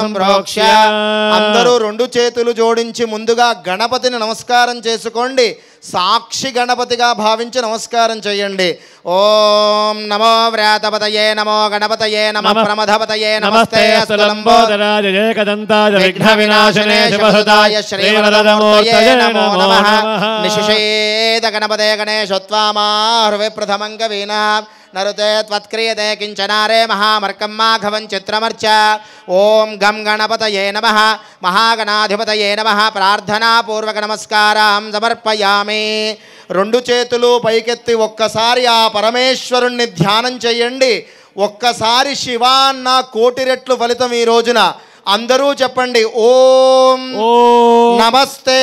సంప్రోక్ష అందరూ రెండు చేతులు జోడించి ముందుగా గణపతిని నమస్కారం చేసుకోండి సాక్షి గణపతిగా భావించి నమస్కారం చేయండి ఓం నమో వ్రాతపతయే నమో గణపతయే నమ ప్రమధపతయే నమస్తే విఘ్న వినాశనే నమో నమః గణపతే గణేశోత్వామా హృవి ప్రథమంగ వీణా నరుతే త్వత్క్రియతే కించనారే మహామర్కం మాఘవం చిత్రమర్చ ఓం గం గణపతయే నమ మహాగణాధిపతయే నమ ప్రార్థనాపూర్వక నమస్కారం సమర్పయామి రెండు చేతులు పైకెత్తి ఒక్కసారి ఆ పరమేశ్వరుణ్ణి ధ్యానం చేయండి ఒక్కసారి శివాన్న అన్న కోటి రెట్లు ఫలితం ఈ రోజున అందరూ చెప్పండి ఓం నమస్తే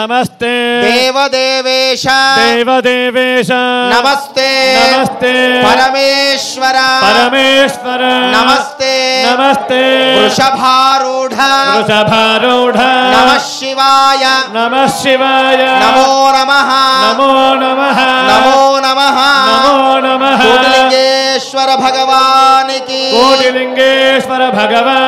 నమస్తే దేవదేవేశ దేవదేవేశ నమస్తే నమస్తే పరమేశ్వర పరమేశ్వర నమస్తే నమస్తే వృషభారూఢ వృషభారూఢ నమ శివాయ నమ శివాయ నమో నమ నమో నమ నమో నమ నమో నమ కోటిలింగేశ్వర భగవానికి కోటిలింగేశ్వర భగవాన్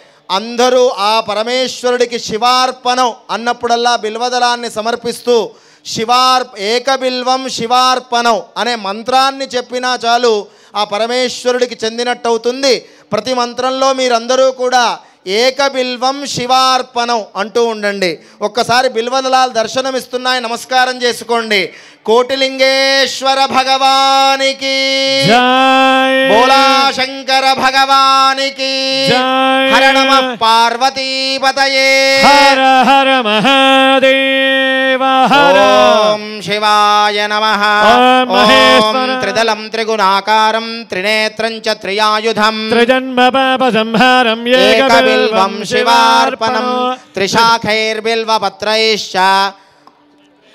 అందరూ ఆ పరమేశ్వరుడికి శివార్పణం అన్నప్పుడల్లా బిల్వదళాన్ని సమర్పిస్తూ శివార్ ఏకబిల్వం శివార్పణం అనే మంత్రాన్ని చెప్పినా చాలు ఆ పరమేశ్వరుడికి చెందినట్టు అవుతుంది ప్రతి మంత్రంలో మీరందరూ కూడా ఏకబిల్వం శివార్పణం అంటూ ఉండండి ఒక్కసారి బిల్వదలాలు దర్శనమిస్తున్నాయి నమస్కారం చేసుకోండి కోటిలింగేశ్వర భగవానికి బోలా शंकर भगवान की हर नम पार्वती पतये हर हर महादेव हर ओम शिवाय नम ओम त्रिदलं त्रिगुणाकारं त्रिनेत्रं च त्रियायुधं त्रिजन्म पाप संहारं एकबिल्वं शिवार्पणं त्रिशाखैर्बिल्वपत्रैश्च